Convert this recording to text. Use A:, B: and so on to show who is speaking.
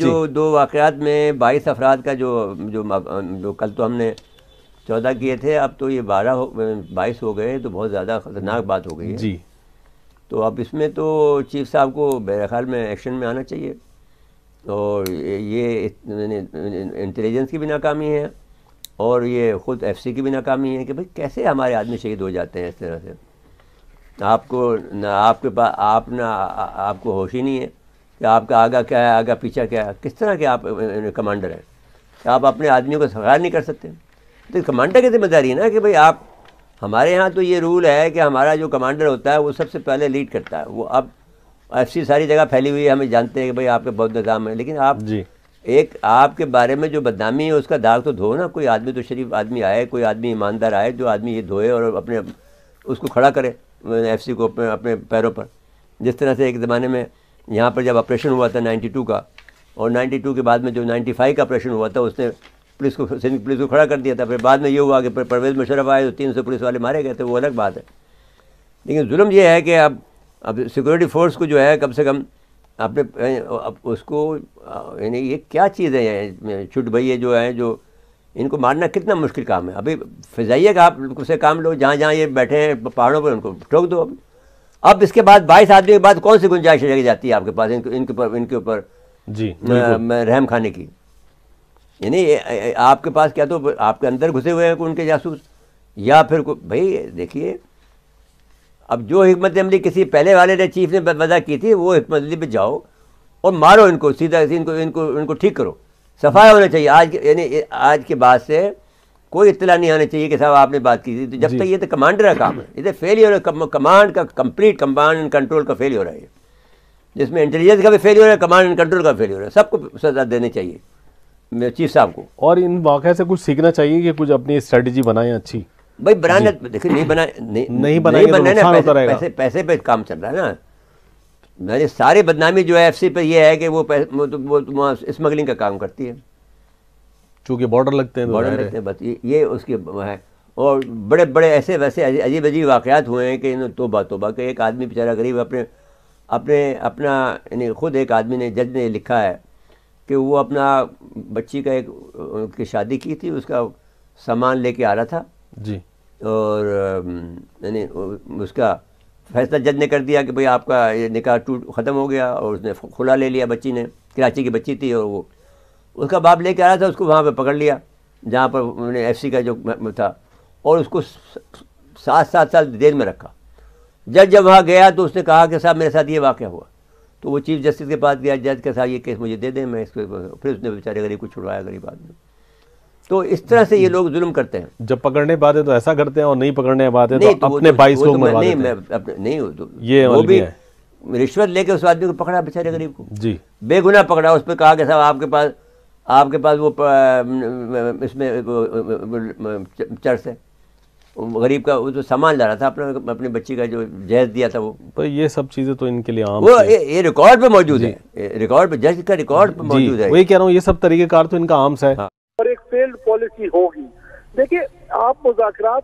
A: जो दो वाकयात में बाईस अफराद का जो जो जो कल तो हमने चौदह किए थे अब तो ये बारह हो बाईस हो गए तो बहुत ज़्यादा ख़तरनाक बात हो गई है जी तो अब इसमें तो चीफ साहब को मेरे ख्याल में एक्शन में आना चाहिए और ये इंटेलिजेंस की भी नाकामी है और ये ख़ुद एफसी की भी नाकामी है कि भाई कैसे हमारे आदमी शहीद हो जाते हैं इस तरह से आपको ना आपके पास आप ना आपको होश ही नहीं है कि आपका आगा क्या है आगा पीछा क्या है किस तरह के आप कमांडर हैं आप अपने आदमियों को सवार नहीं कर सकते तो कमांडर की जिम्मेदारी है ना कि भाई आप हमारे यहाँ तो ये रूल है कि हमारा जो कमांडर होता है वो सबसे पहले लीड करता है वो अब एफ सारी जगह फैली हुई है हमें जानते हैं कि भाई आपके बहुत निज़ाम है लेकिन आप जी एक आपके बारे में जो बदनामी है उसका दाग तो धो ना कोई आदमी तो शरीफ आदमी आए कोई आदमी ईमानदार आए जो आदमी ये धोए और अपने उसको खड़ा करे एफ को अपने अपने पैरों पर जिस तरह से एक ज़माने में यहाँ पर जब ऑपरेशन हुआ था 92 का और 92 के बाद में जो 95 का ऑपरेशन हुआ था उसने पुलिस को सैनिक पुलिस को खड़ा कर दिया था फिर बाद में ये हुआ कि परवेज़ मुशरफ आए तो तीन सौ पुलिस वाले मारे गए थे वो अलग बात है लेकिन जुल्म ये है कि अब अब सिक्योरिटी फोर्स को जो है कम से कम अपने अब उसको यानी ये क्या चीज़ है छुट भैया जो हैं जो इनको मारना कितना मुश्किल काम है अभी फिजाइए का आप से काम लो जहाँ जहाँ ये बैठे हैं पहाड़ों पर उनको ठोक दो अभी अब इसके बाद बाईस आदमी के बाद कौन सी गुंजाइश रह जाती है आपके पास इनके इनके ऊपर इनके ऊपर जी रहम खाने की यानी आपके पास क्या तो आपके अंदर घुसे हुए हैं उनके जासूस या फिर भाई देखिए अब जो हमत अमली किसी पहले वाले ने चीफ ने वजह की थी वो हमत अमली पर जाओ और मारो इनको सीधा इनको इनको इनको ठीक करो सफाया होना चाहिए आज यानी आज के बाद से कोई इतला नहीं आनी चाहिए कि साहब आपने बात की थी तो जब तक ये तो कमांडर का काम है इधर फेलियर है कमांड का कंप्लीट कमांड एंड कंट्रोल का फेलियर है जिसमें इंटेलिजेंस का भी फेलियर है कमांड एंड कंट्रोल का फेलियर है सबको सजा देनी चाहिए चीफ साहब को और इन वाक़ से कुछ सीखना चाहिए कि कुछ अपनी स्ट्रेटेजी बनाए अच्छी भाई बनाने देखिए नहीं बना नहीं, बनाए तो पैसे, पैसे पे काम चल रहा है ना मैंने सारी बदनामी जो है एफ पर ये है कि वो पैसे वो, तो, वो स्मगलिंग तो का काम करती है चूँकि बॉर्डर लगते हैं बॉर्डर तो लगते हैं बस ये, ये उसके है और बड़े बड़े ऐसे वैसे अजीब अजीब वाक़ात हुए हैं कि तोबा तोबा के एक आदमी बेचारा गरीब अपने अपने अपना यानी ख़ुद एक आदमी ने जज ने लिखा है कि वो अपना बच्ची का एक उनकी शादी की थी उसका सामान लेके आ रहा था जी और यानी उसका फैसला जज ने कर दिया कि भाई आपका ये निकाह टूट ख़त्म हो गया और उसने खुला ले लिया बच्ची ने कराची की बच्ची थी और वो उसका बाप लेके आ रहा था उसको वहाँ पर पकड़ लिया जहाँ पर उन्होंने एफ का जो था और उसको सात सात साल जेल में रखा जज जब वहाँ गया तो उसने कहा कि साहब मेरे साथ ये वाक़ हुआ तो वो चीफ जस्टिस के पास गया जज के साथ ये केस मुझे दे दें मैं इसको फिर उसने बेचारे गरीब को छुड़वाया गरीब आदमी तो इस तरह से ये लोग जुल्म करते हैं जब पकड़ने बात है तो ऐसा करते हैं और नहीं पकड़ने बात है तो, तो अपने तो- बाईस लोग तो मरवा नहीं मैं अपने नहीं तो ये वो भी रिश्वत लेके उस आदमी को पकड़ा बेचारे गरीब को जी बेगुना पकड़ा उस पर कहा कि साहब आपके पास आपके पास वो इसमें चर्च है गरीब का वो तो सामान ला रहा था अपने अपने बच्ची का जो जहेज दिया था वो पर तो ये सब चीज़ें तो इनके लिए आम वो ये, ये रिकॉर्ड पे मौजूद है रिकॉर्ड पे जज का रिकॉर्ड पे मौजूद है वही कह रहा हूँ ये सब तरीके कार तो इनका आम्स है हाँ। और एक फेल्ड पॉलिसी होगी देखिए आप मुजाकर